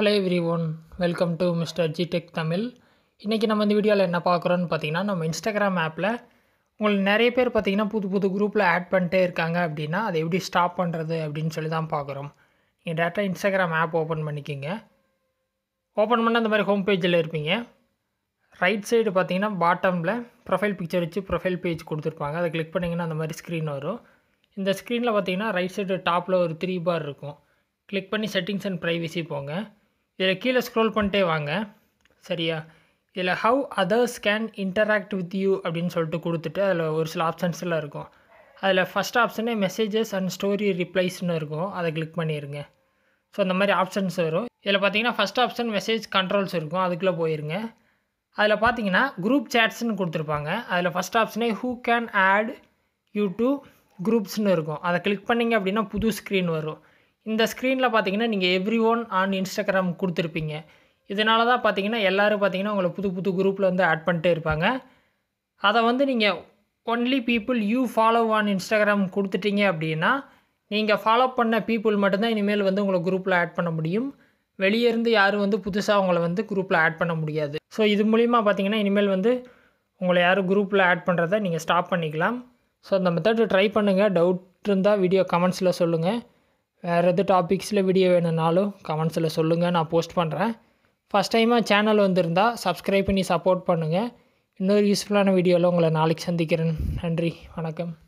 hello everyone welcome to mister G tech Tamil இன்றைக்கி நம்ம இந்த வீடியோவில் என்ன பார்க்குறோன்னு பார்த்தீங்கன்னா நம்ம இன்ஸ்டாகிராம் ஆப்பில் உங்களுக்கு நிறைய பேர் பார்த்திங்கன்னா புது புது குரூப்பில் ஆட் பண்ணிட்டே இருக்காங்க அப்படின்னா அதை எப்படி ஸ்டாப் பண்ணுறது அப்படின்னு சொல்லி தான் பார்க்குறோம் நீங்கள் டேரெக்டாக இன்ஸ்டாகிராம் ஆப் ஓப்பன் பண்ணிக்கிங்க ஓப்பன் பண்ணால் அந்த மாதிரி ஹோம் பேஜில் இருப்பீங்க ரைட் சைடு பார்த்தீங்கன்னா பாட்டமில் ப்ரொஃபைல் பிக்சர் வச்சு ப்ரொஃபைல் பேஜ் கொடுத்துருப்பாங்க அதை கிளிக் பண்ணிங்கன்னா அந்த மாதிரி ஸ்க்ரீன் வரும் இந்த ஸ்க்ரீனில் பார்த்தீங்கன்னா ரைட் சைடு டாப்பில் ஒரு த்ரீ பார் இருக்கும் கிளிக் பண்ணி செட்டிங்ஸ் அண்ட் ப்ரைவசி போங்க இதில் கீழே ஸ்க்ரோல் பண்ணிட்டே வாங்க சரியா இதில் how others can interact with you அப்படின்னு சொல்லிட்டு கொடுத்துட்டு அதில் ஒரு சில ஆப்ஷன்ஸ்லாம் இருக்கும் அதில் ஃபஸ்ட் ஆப்ஷனே மெசேஜஸ் அண்ட் ஸ்டோரி ரிப்ளைஸ்னு இருக்கும் அதை கிளிக் பண்ணிடுங்க ஸோ அந்த மாதிரி ஆப்ஷன்ஸ் வரும் இதில் பார்த்தீங்கன்னா ஃபஸ்ட் ஆப்ஷன் மெசேஜ் கண்ட்ரோல்ஸ் இருக்கும் அதுக்குள்ளே போயிருங்க அதில் பார்த்தீங்கன்னா குரூப் சேட்ஸ்னு கொடுத்துருப்பாங்க அதில் ஃபஸ்ட் ஆப்ஷனே who can add you to குரூப்ஸ்னு இருக்கும் அதை கிளிக் பண்ணிங்க அப்படின்னா புது ஸ்க்ரீன் வரும் இந்த ஸ்க்ரீனில் பார்த்தீங்கன்னா நீங்கள் எவ்ரி ஒன் ஆன் இன்ஸ்டாகிராம் கொடுத்துருப்பீங்க இதனால தான் பார்த்தீங்கன்னா எல்லோரும் பார்த்தீங்கன்னா உங்களை புது புது குரூப்பில் வந்து ஆட் பண்ணிட்டே இருப்பாங்க அதை வந்து நீங்கள் only people you follow on Instagram கொடுத்துட்டீங்க அப்படின்னா நீங்கள் ஃபாலோ பண்ண பீப்புள் மட்டும்தான் இனிமேல் வந்து உங்களை குரூப்பில் ஆட் பண்ண முடியும் வெளியே இருந்து யாரும் வந்து புதுசாக உங்களை வந்து குரூப்பில் ஆட் பண்ண முடியாது ஸோ இது மூலிமா பார்த்தீங்கன்னா இனிமேல் வந்து உங்களை யாரும் குரூப்பில் ஆட் பண்ணுறத நீங்கள் ஸ்டாப் பண்ணிக்கலாம் ஸோ அந்த மெத்தட் ட்ரை பண்ணுங்கள் டவுட் இருந்தால் வீடியோ கமெண்ட்ஸில் சொல்லுங்கள் வேறு எது டாபிக்ஸில் வீடியோ வேணும்னாலும் கமெண்ட்ஸில் சொல்லுங்கள் நான் போஸ்ட் பண்ணுறேன் ஃபஸ்ட் டைமாக சேனல் வந்திருந்தால் சப்ஸ்கிரைப் பண்ணி சப்போர்ட் பண்ணுங்கள் இன்னொரு யூஸ்ஃபுல்லான வீடியோவில் உங்களை நாளைக்கு சந்திக்கிறேன் நன்றி வணக்கம்